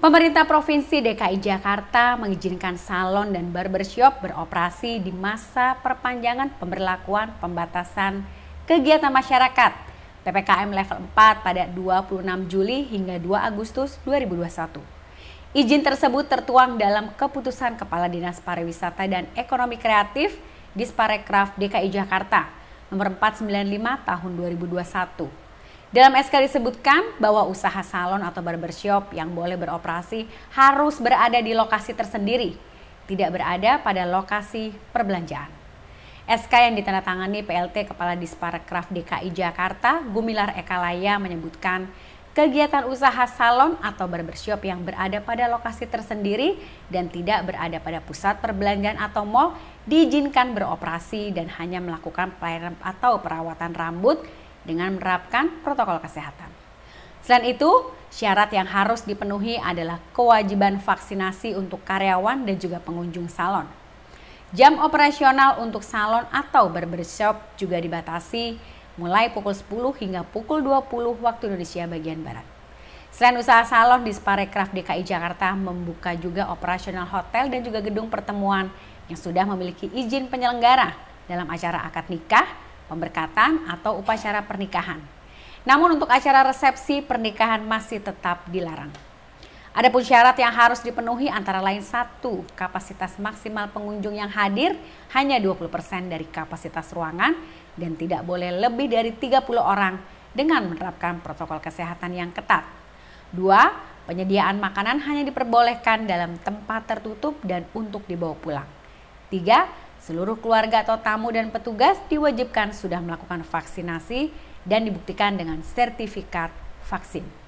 Pemerintah Provinsi DKI Jakarta mengizinkan salon dan barbershop beroperasi di masa perpanjangan pemberlakuan pembatasan kegiatan masyarakat PPKM level 4 pada 26 Juli hingga 2 Agustus 2021. Izin tersebut tertuang dalam keputusan Kepala Dinas Pariwisata dan Ekonomi Kreatif Disparekraf DKI Jakarta nomor 495 tahun 2021 dalam SK disebutkan bahwa usaha salon atau barbershop yang boleh beroperasi harus berada di lokasi tersendiri, tidak berada pada lokasi perbelanjaan. SK yang ditandatangani PLT Kepala Disparekraf DKI Jakarta Gumilar Ekalaya menyebutkan kegiatan usaha salon atau barbershop yang berada pada lokasi tersendiri dan tidak berada pada pusat perbelanjaan atau mall diizinkan beroperasi dan hanya melakukan pelayanan atau perawatan rambut dengan menerapkan protokol kesehatan. Selain itu, syarat yang harus dipenuhi adalah kewajiban vaksinasi untuk karyawan dan juga pengunjung salon. Jam operasional untuk salon atau barbershop juga dibatasi mulai pukul 10 hingga pukul 20 waktu Indonesia bagian Barat. Selain usaha salon di Sparecraft DKI Jakarta membuka juga operasional hotel dan juga gedung pertemuan yang sudah memiliki izin penyelenggara dalam acara akad nikah pemberkatan, atau upacara pernikahan. Namun untuk acara resepsi pernikahan masih tetap dilarang. Adapun syarat yang harus dipenuhi antara lain satu, kapasitas maksimal pengunjung yang hadir hanya 20% dari kapasitas ruangan dan tidak boleh lebih dari 30 orang dengan menerapkan protokol kesehatan yang ketat. Dua, penyediaan makanan hanya diperbolehkan dalam tempat tertutup dan untuk dibawa pulang. Tiga, Seluruh keluarga atau tamu dan petugas diwajibkan sudah melakukan vaksinasi dan dibuktikan dengan sertifikat vaksin.